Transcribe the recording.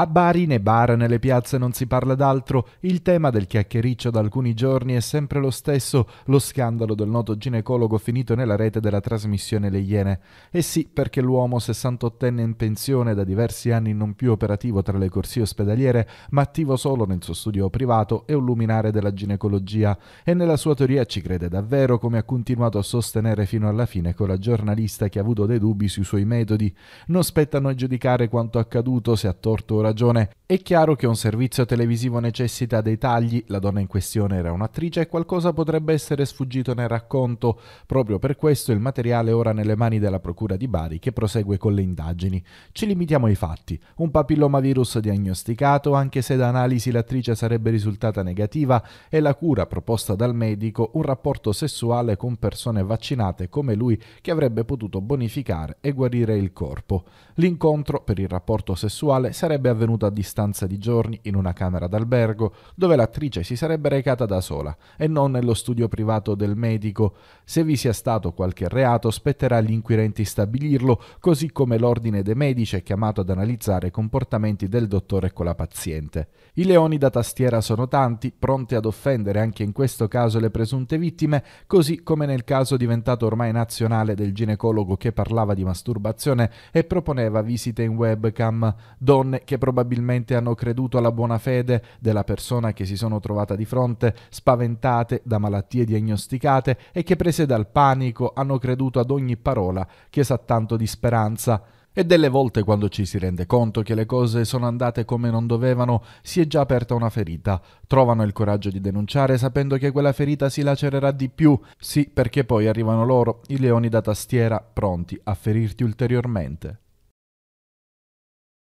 A Bari nei bar nelle piazze non si parla d'altro, il tema del chiacchiericcio da alcuni giorni è sempre lo stesso, lo scandalo del noto ginecologo finito nella rete della trasmissione Le Iene. E eh sì, perché l'uomo 68enne in pensione da diversi anni non più operativo tra le corsie ospedaliere, ma attivo solo nel suo studio privato, è un luminare della ginecologia e nella sua teoria ci crede davvero come ha continuato a sostenere fino alla fine con la giornalista che ha avuto dei dubbi sui suoi metodi. Non spetta a noi giudicare quanto accaduto, se a torto ora ragione. È chiaro che un servizio televisivo necessita dei tagli, la donna in questione era un'attrice e qualcosa potrebbe essere sfuggito nel racconto. Proprio per questo il materiale ora nelle mani della Procura di Bari che prosegue con le indagini. Ci limitiamo ai fatti. Un papillomavirus diagnosticato, anche se da analisi l'attrice sarebbe risultata negativa, e la cura proposta dal medico, un rapporto sessuale con persone vaccinate come lui che avrebbe potuto bonificare e guarire il corpo. L'incontro per il rapporto sessuale sarebbe avvenuto avvenuto a distanza di giorni in una camera d'albergo dove l'attrice si sarebbe recata da sola e non nello studio privato del medico. Se vi sia stato qualche reato spetterà agli inquirenti stabilirlo, così come l'ordine dei medici è chiamato ad analizzare i comportamenti del dottore con la paziente. I leoni da tastiera sono tanti, pronti ad offendere anche in questo caso le presunte vittime, così come nel caso diventato ormai nazionale del ginecologo che parlava di masturbazione e proponeva visite in webcam, donne che probabilmente hanno creduto alla buona fede della persona che si sono trovata di fronte, spaventate da malattie diagnosticate e che prese dal panico hanno creduto ad ogni parola che sa tanto di speranza. E delle volte quando ci si rende conto che le cose sono andate come non dovevano, si è già aperta una ferita. Trovano il coraggio di denunciare sapendo che quella ferita si lacererà di più. Sì, perché poi arrivano loro, i leoni da tastiera, pronti a ferirti ulteriormente.